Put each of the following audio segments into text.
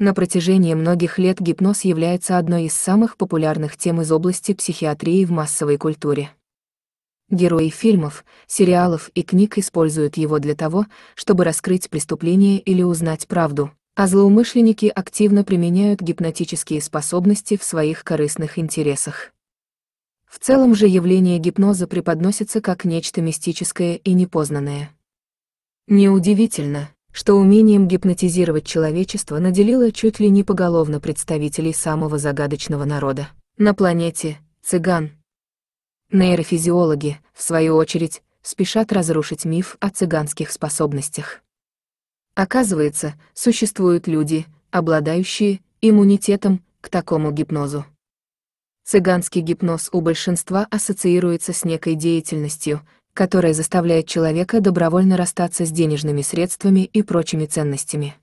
На протяжении многих лет гипноз является одной из самых популярных тем из области психиатрии в массовой культуре. Герои фильмов, сериалов и книг используют его для того, чтобы раскрыть преступление или узнать правду, а злоумышленники активно применяют гипнотические способности в своих корыстных интересах. В целом же явление гипноза преподносится как нечто мистическое и непознанное. Неудивительно, что умением гипнотизировать человечество наделило чуть ли не поголовно представителей самого загадочного народа на планете – цыган. Нейрофизиологи, в свою очередь, спешат разрушить миф о цыганских способностях. Оказывается, существуют люди, обладающие иммунитетом к такому гипнозу. Цыганский гипноз у большинства ассоциируется с некой деятельностью, которая заставляет человека добровольно расстаться с денежными средствами и прочими ценностями.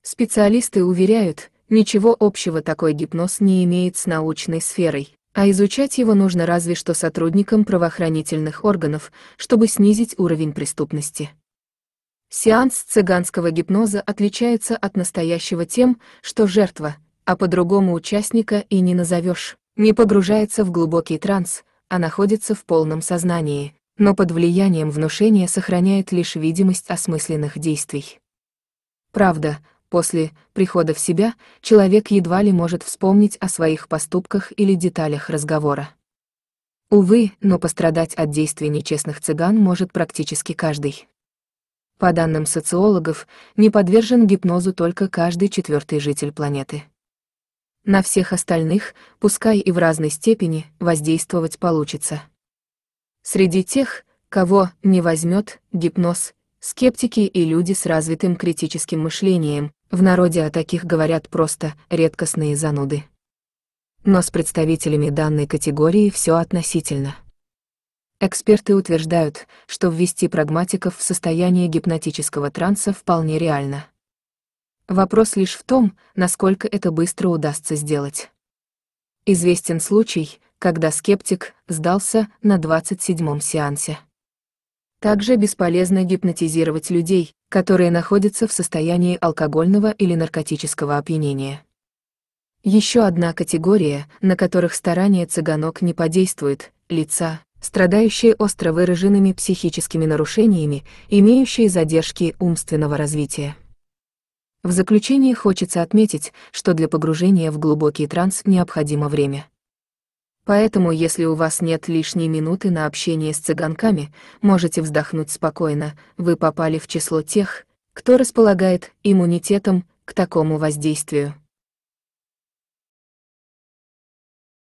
Специалисты уверяют, ничего общего такой гипноз не имеет с научной сферой, а изучать его нужно разве что сотрудникам правоохранительных органов, чтобы снизить уровень преступности. Сеанс цыганского гипноза отличается от настоящего тем, что жертва, а по-другому участника и не назовешь, не погружается в глубокий транс, а находится в полном сознании, но под влиянием внушения сохраняет лишь видимость осмысленных действий. Правда, после прихода в себя человек едва ли может вспомнить о своих поступках или деталях разговора. Увы, но пострадать от действий нечестных цыган может практически каждый. По данным социологов, не подвержен гипнозу только каждый четвертый житель планеты. На всех остальных, пускай и в разной степени, воздействовать получится. Среди тех, кого не возьмет гипноз, скептики и люди с развитым критическим мышлением, в народе о таких говорят просто редкостные зануды. Но с представителями данной категории все относительно. Эксперты утверждают, что ввести прагматиков в состояние гипнотического транса вполне реально. Вопрос лишь в том, насколько это быстро удастся сделать. Известен случай, когда скептик сдался на 27-м сеансе. Также бесполезно гипнотизировать людей, которые находятся в состоянии алкогольного или наркотического опьянения. Еще одна категория, на которых старания цыганок не подействуют, лица, страдающие остро выраженными психическими нарушениями, имеющие задержки умственного развития. В заключение хочется отметить, что для погружения в глубокий транс необходимо время – Поэтому если у вас нет лишней минуты на общение с цыганками, можете вздохнуть спокойно, вы попали в число тех, кто располагает иммунитетом к такому воздействию.